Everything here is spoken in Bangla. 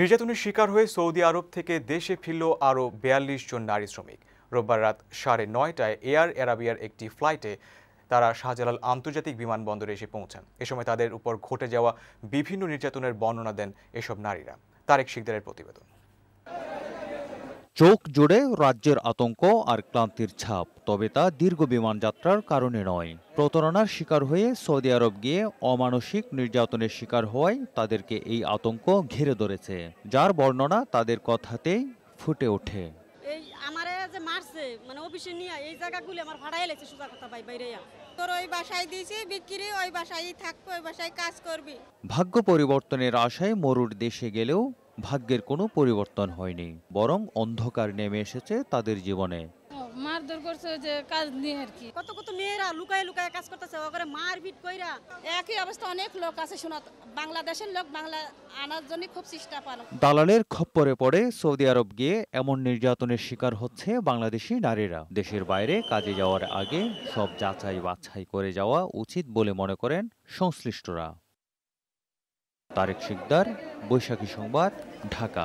নির্যাতনের শিকার হয়ে সৌদি আরব থেকে দেশে ফিরল আরও বিয়াল্লিশ জন নারী শ্রমিক রোববার রাত সাড়ে নয়টায় এয়ার অ্যারাবিয়ার একটি ফ্লাইটে তারা শাহজালাল আন্তর্জাতিক বিমানবন্দরে এসে পৌঁছান এ সময় তাদের উপর ঘটে যাওয়া বিভিন্ন নির্যাতনের বর্ণনা দেন এসব নারীরা তারেক শিকদারের প্রতিবেদন চোখ জুড়ে রাজ্যের আতঙ্ক আর ক্লান্তির ছাপ তবে তা দীর্ঘ বিমান যাত্রার কারণে নয় প্রতারণার শিকার হয়ে সৌদি আরব গিয়ে অমানসিক নির্যাতনের শিকার হওয়ায় তাদেরকে এই আতঙ্ক ঘিরে ধরেছে যার বর্ণনা তাদের কথাতেই ফুটে ওঠে মানে ভাগ্য পরিবর্তনের আশায় মরুর দেশে গেলেও ভাগ্যের কোনো পরিবর্তন হয়নি বরং অন্ধকার নেমে এসেছে তাদের জীবনে মারধর করছে যে কাজ নিয়ে আর কি কত কত মেয়েরা লুকায় লুকায় কাজ করতেছে ওখানে মারপিট কইরা একই অবস্থা অনেক লোক আছে শোনা বাংলাদেশের লোক বাংলা আনার জন্য খুব চেষ্টা দালালের খপ্পরে পড়ে সৌদি আরব গিয়ে এমন নির্যাতনের শিকার হচ্ছে বাংলাদেশি নারীরা দেশের বাইরে কাজে যাওয়ার আগে সব যাচাই বাছাই করে যাওয়া উচিত বলে মনে করেন সংশ্লিষ্টরা তারেক শিকদার বৈশাখী সংবাদ ঢাকা